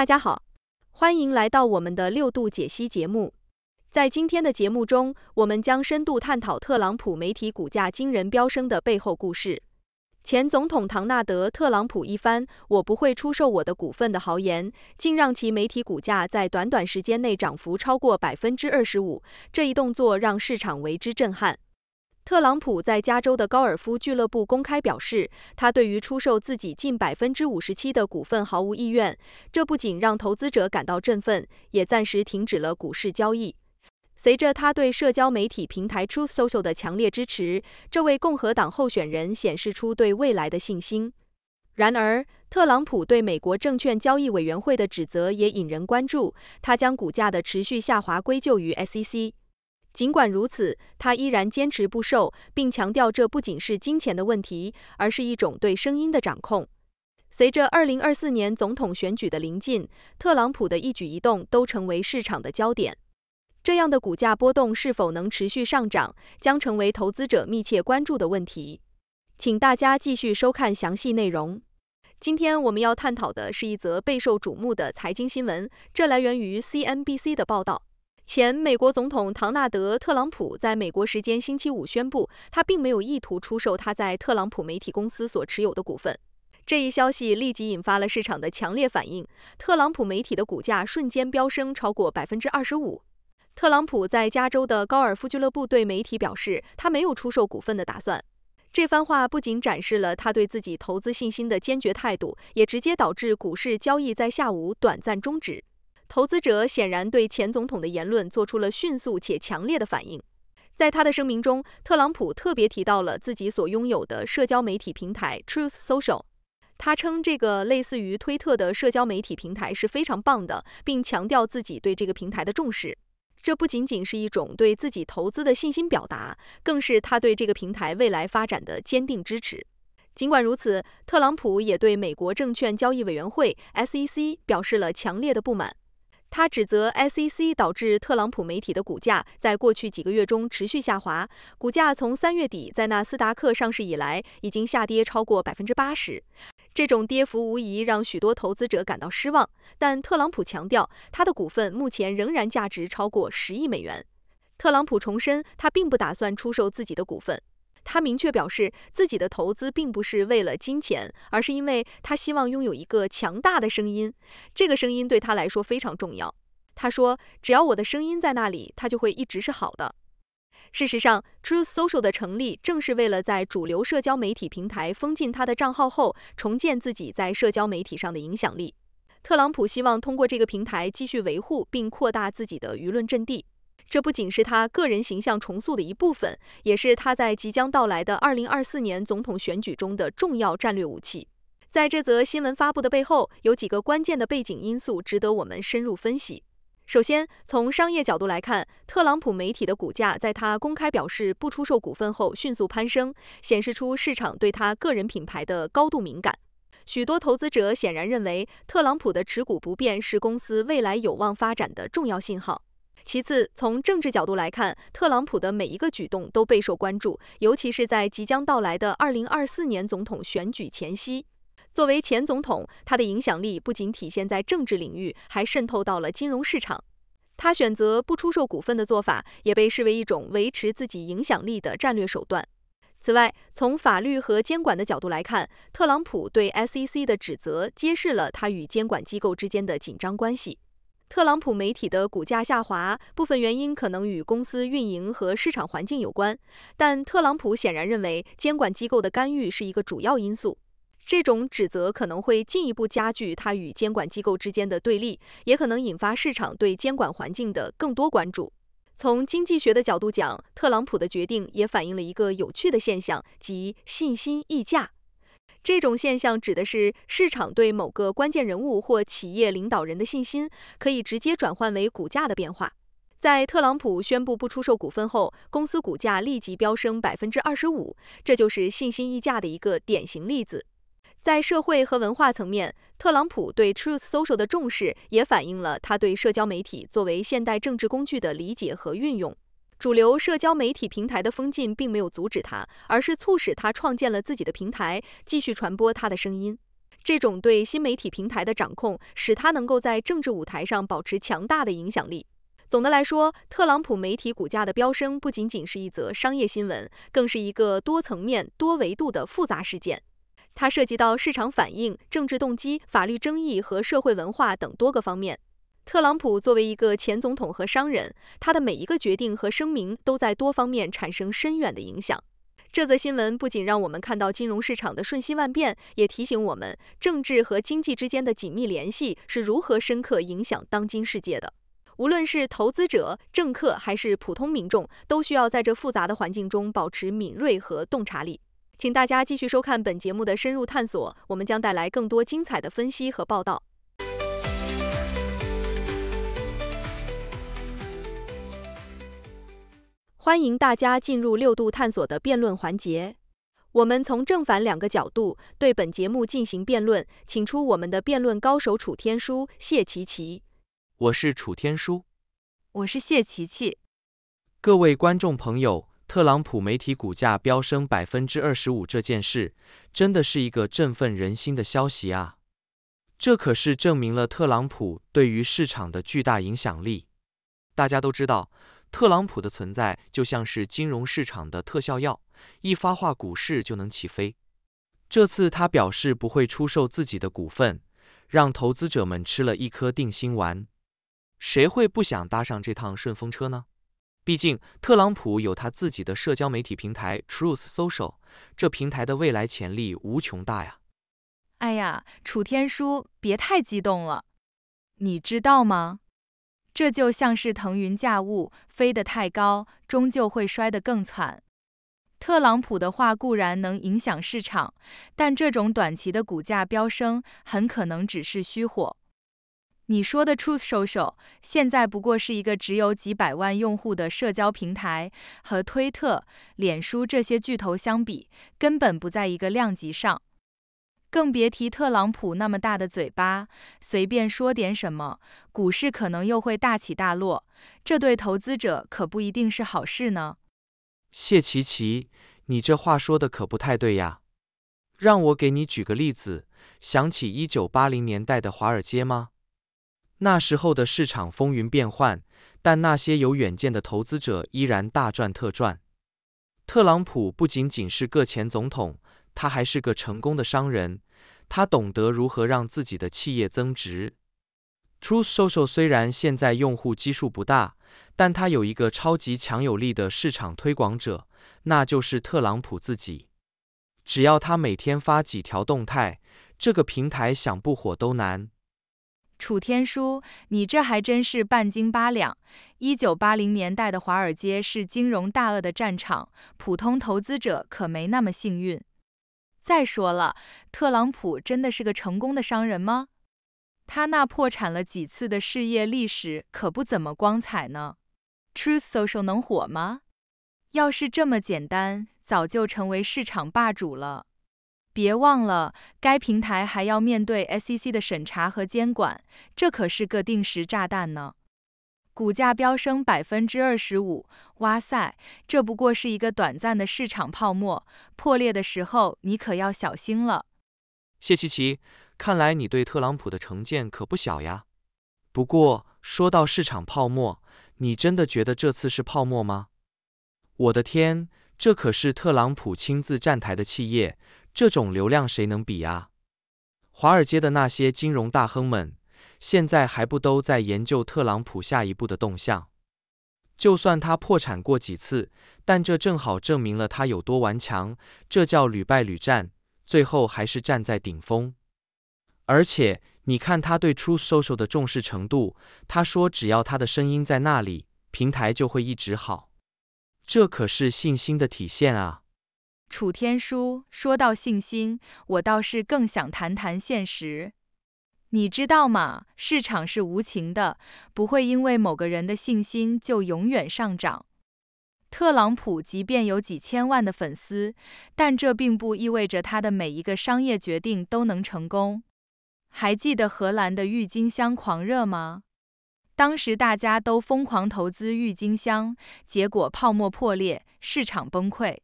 大家好，欢迎来到我们的六度解析节目。在今天的节目中，我们将深度探讨特朗普媒体股价惊人飙升的背后故事。前总统唐纳德·特朗普一番“我不会出售我的股份”的豪言，竟让其媒体股价在短短时间内涨幅超过百分之二十五，这一动作让市场为之震撼。特朗普在加州的高尔夫俱乐部公开表示，他对于出售自己近百分之五十七的股份毫无意愿。这不仅让投资者感到振奋，也暂时停止了股市交易。随着他对社交媒体平台 Truth Social 的强烈支持，这位共和党候选人显示出对未来的信心。然而，特朗普对美国证券交易委员会的指责也引人关注，他将股价的持续下滑归咎于 SEC。尽管如此，他依然坚持不售，并强调这不仅是金钱的问题，而是一种对声音的掌控。随着二零二四年总统选举的临近，特朗普的一举一动都成为市场的焦点。这样的股价波动是否能持续上涨，将成为投资者密切关注的问题。请大家继续收看详细内容。今天我们要探讨的是一则备受瞩目的财经新闻，这来源于 CNBC 的报道。前美国总统唐纳德·特朗普在美国时间星期五宣布，他并没有意图出售他在特朗普媒体公司所持有的股份。这一消息立即引发了市场的强烈反应，特朗普媒体的股价瞬间飙升超过百分之二十五。特朗普在加州的高尔夫俱乐部对媒体表示，他没有出售股份的打算。这番话不仅展示了他对自己投资信心的坚决态度，也直接导致股市交易在下午短暂终止。投资者显然对前总统的言论做出了迅速且强烈的反应。在他的声明中，特朗普特别提到了自己所拥有的社交媒体平台 Truth Social。他称这个类似于推特的社交媒体平台是非常棒的，并强调自己对这个平台的重视。这不仅仅是一种对自己投资的信心表达，更是他对这个平台未来发展的坚定支持。尽管如此，特朗普也对美国证券交易委员会 SEC 表示了强烈的不满。他指责 SEC 导致特朗普媒体的股价在过去几个月中持续下滑，股价从三月底在纳斯达克上市以来，已经下跌超过百分之八十。这种跌幅无疑让许多投资者感到失望，但特朗普强调，他的股份目前仍然价值超过十亿美元。特朗普重申，他并不打算出售自己的股份。他明确表示，自己的投资并不是为了金钱，而是因为他希望拥有一个强大的声音。这个声音对他来说非常重要。他说，只要我的声音在那里，它就会一直是好的。事实上，Truth Social 的成立正是为了在主流社交媒体平台封禁他的账号后，重建自己在社交媒体上的影响力。特朗普希望通过这个平台继续维护并扩大自己的舆论阵地。这不仅是他个人形象重塑的一部分，也是他在即将到来的二零二四年总统选举中的重要战略武器。在这则新闻发布的背后，有几个关键的背景因素值得我们深入分析。首先，从商业角度来看，特朗普媒体的股价在他公开表示不出售股份后迅速攀升，显示出市场对他个人品牌的高度敏感。许多投资者显然认为，特朗普的持股不变是公司未来有望发展的重要信号。其次，从政治角度来看，特朗普的每一个举动都备受关注，尤其是在即将到来的二零二四年总统选举前夕。作为前总统，他的影响力不仅体现在政治领域，还渗透到了金融市场。他选择不出售股份的做法，也被视为一种维持自己影响力的战略手段。此外，从法律和监管的角度来看，特朗普对 SEC 的指责揭示了他与监管机构之间的紧张关系。特朗普媒体的股价下滑，部分原因可能与公司运营和市场环境有关，但特朗普显然认为监管机构的干预是一个主要因素。这种指责可能会进一步加剧他与监管机构之间的对立，也可能引发市场对监管环境的更多关注。从经济学的角度讲，特朗普的决定也反映了一个有趣的现象，即信心溢价。这种现象指的是市场对某个关键人物或企业领导人的信心可以直接转换为股价的变化。在特朗普宣布不出售股份后，公司股价立即飙升百分之二十五，这就是信心溢价的一个典型例子。在社会和文化层面，特朗普对 Truth Social 的重视也反映了他对社交媒体作为现代政治工具的理解和运用。主流社交媒体平台的封禁并没有阻止他，而是促使他创建了自己的平台，继续传播他的声音。这种对新媒体平台的掌控，使他能够在政治舞台上保持强大的影响力。总的来说，特朗普媒体股价的飙升不仅仅是一则商业新闻，更是一个多层面、多维度的复杂事件。它涉及到市场反应、政治动机、法律争议和社会文化等多个方面。特朗普作为一个前总统和商人，他的每一个决定和声明都在多方面产生深远的影响。这则新闻不仅让我们看到金融市场的瞬息万变，也提醒我们政治和经济之间的紧密联系是如何深刻影响当今世界的。无论是投资者、政客还是普通民众，都需要在这复杂的环境中保持敏锐和洞察力。请大家继续收看本节目的深入探索，我们将带来更多精彩的分析和报道。欢迎大家进入六度探索的辩论环节。我们从正反两个角度对本节目进行辩论，请出我们的辩论高手楚天舒、谢琪琪。我是楚天舒。我是谢琪琪。各位观众朋友，特朗普媒体股价飙升百分之二十五这件事，真的是一个振奋人心的消息啊！这可是证明了特朗普对于市场的巨大影响力。大家都知道。特朗普的存在就像是金融市场的特效药，一发话股市就能起飞。这次他表示不会出售自己的股份，让投资者们吃了一颗定心丸。谁会不想搭上这趟顺风车呢？毕竟特朗普有他自己的社交媒体平台 Truth Social，这平台的未来潜力无穷大呀！哎呀，楚天舒，别太激动了，你知道吗？这就像是腾云驾雾，飞得太高，终究会摔得更惨。特朗普的话固然能影响市场，但这种短期的股价飙升，很可能只是虚火。你说的 Truth Social，现在不过是一个只有几百万用户的社交平台，和推特、脸书这些巨头相比，根本不在一个量级上。更别提特朗普那么大的嘴巴，随便说点什么，股市可能又会大起大落，这对投资者可不一定是好事呢。谢琪琪，你这话说的可不太对呀。让我给你举个例子，想起一九八零年代的华尔街吗？那时候的市场风云变幻，但那些有远见的投资者依然大赚特赚。特朗普不仅仅是个前总统。他还是个成功的商人，他懂得如何让自己的企业增值。Truth Social 虽然现在用户基数不大，但他有一个超级强有力的市场推广者，那就是特朗普自己。只要他每天发几条动态，这个平台想不火都难。楚天舒，你这还真是半斤八两。一九八零年代的华尔街是金融大鳄的战场，普通投资者可没那么幸运。再说了，特朗普真的是个成功的商人吗？他那破产了几次的事业历史可不怎么光彩呢。Truth Social 能火吗？要是这么简单，早就成为市场霸主了。别忘了，该平台还要面对 SEC 的审查和监管，这可是个定时炸弹呢。股价飙升百分之二十五，哇塞，这不过是一个短暂的市场泡沫，破裂的时候你可要小心了。谢琪琪，看来你对特朗普的成见可不小呀。不过说到市场泡沫，你真的觉得这次是泡沫吗？我的天，这可是特朗普亲自站台的企业，这种流量谁能比啊？华尔街的那些金融大亨们。现在还不都在研究特朗普下一步的动向？就算他破产过几次，但这正好证明了他有多顽强，这叫屡败屡战，最后还是站在顶峰。而且，你看他对 Truth Social 的重视程度，他说只要他的声音在那里，平台就会一直好，这可是信心的体现啊。楚天舒说到信心，我倒是更想谈谈现实。你知道吗？市场是无情的，不会因为某个人的信心就永远上涨。特朗普即便有几千万的粉丝，但这并不意味着他的每一个商业决定都能成功。还记得荷兰的郁金香狂热吗？当时大家都疯狂投资郁金香，结果泡沫破裂，市场崩溃。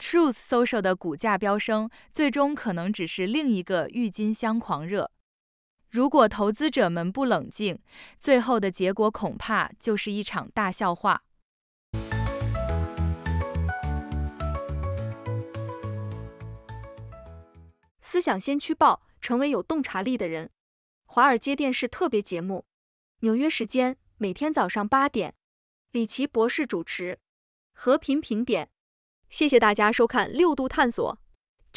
Truth Social 的股价飙升，最终可能只是另一个郁金香狂热。如果投资者们不冷静，最后的结果恐怕就是一场大笑话。思想先驱报，成为有洞察力的人。华尔街电视特别节目，纽约时间每天早上八点，李奇博士主持。和平评点，谢谢大家收看六度探索。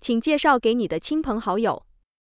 请介绍给你的亲朋好友。